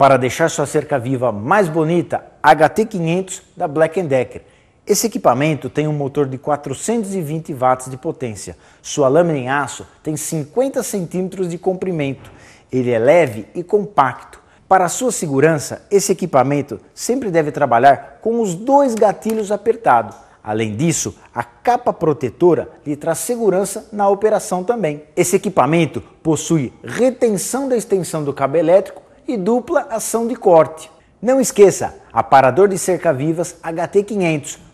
Para deixar sua cerca viva mais bonita, HT500 da Black Decker. Esse equipamento tem um motor de 420 watts de potência. Sua lâmina em aço tem 50 centímetros de comprimento. Ele é leve e compacto. Para sua segurança, esse equipamento sempre deve trabalhar com os dois gatilhos apertados. Além disso, a capa protetora lhe traz segurança na operação também. Esse equipamento possui retenção da extensão do cabo elétrico e dupla ação de corte. Não esqueça, aparador de cerca-vivas HT500